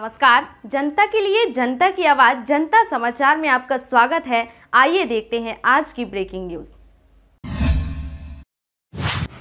नमस्कार जनता के लिए जनता की आवाज जनता समाचार में आपका स्वागत है आइए देखते हैं आज की ब्रेकिंग न्यूज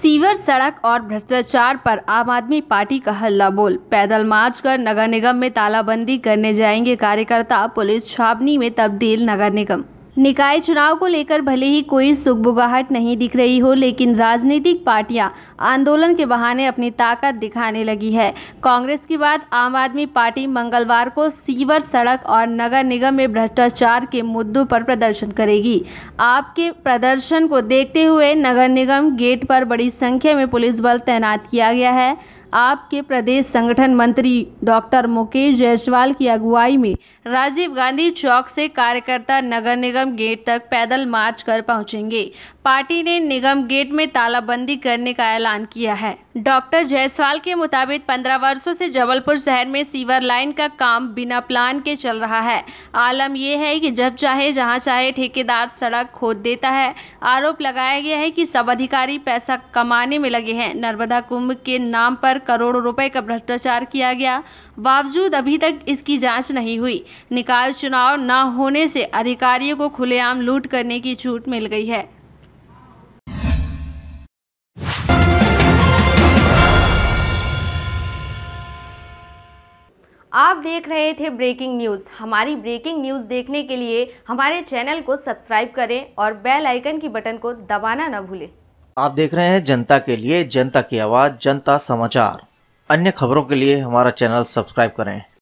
सीवर सड़क और भ्रष्टाचार पर आम आदमी पार्टी का हल्ला बोल पैदल मार्च कर नगर निगम में तालाबंदी करने जाएंगे कार्यकर्ता पुलिस छावनी में तब्दील नगर निगम निकाय चुनाव को लेकर भले ही कोई सुखबुगाहट नहीं दिख रही हो लेकिन राजनीतिक पार्टियां आंदोलन के बहाने अपनी ताकत दिखाने लगी है कांग्रेस के बाद आम आदमी पार्टी मंगलवार को सीवर सड़क और नगर निगम में भ्रष्टाचार के मुद्दों पर प्रदर्शन करेगी आपके प्रदर्शन को देखते हुए नगर निगम गेट पर बड़ी संख्या में पुलिस बल तैनात किया गया है आपके प्रदेश संगठन मंत्री डॉक्टर मुकेश जायसवाल की अगुवाई में राजीव गांधी चौक से कार्यकर्ता नगर निगम गेट तक पैदल मार्च कर पहुंचेंगे पार्टी ने निगम गेट में तालाबंदी करने का ऐलान किया है डॉक्टर जायसवाल के मुताबिक पंद्रह वर्षों से जबलपुर शहर में सीवर लाइन का काम बिना प्लान के चल रहा है आलम यह है कि जब चाहे जहां चाहे ठेकेदार सड़क खोद देता है आरोप लगाया गया है कि सब अधिकारी पैसा कमाने में लगे हैं नर्मदा कुंभ के नाम पर कर करोड़ों रुपए का भ्रष्टाचार किया गया बावजूद अभी तक इसकी जांच नहीं हुई निकाय चुनाव न होने से अधिकारियों को खुलेआम लूट करने की छूट मिल गई है आप देख रहे थे ब्रेकिंग न्यूज़ हमारी ब्रेकिंग न्यूज़ देखने के लिए हमारे चैनल को सब्सक्राइब करें और बेल आइकन की बटन को दबाना न भूलें आप देख रहे हैं जनता के लिए जनता की आवाज़ जनता समाचार अन्य खबरों के लिए हमारा चैनल सब्सक्राइब करें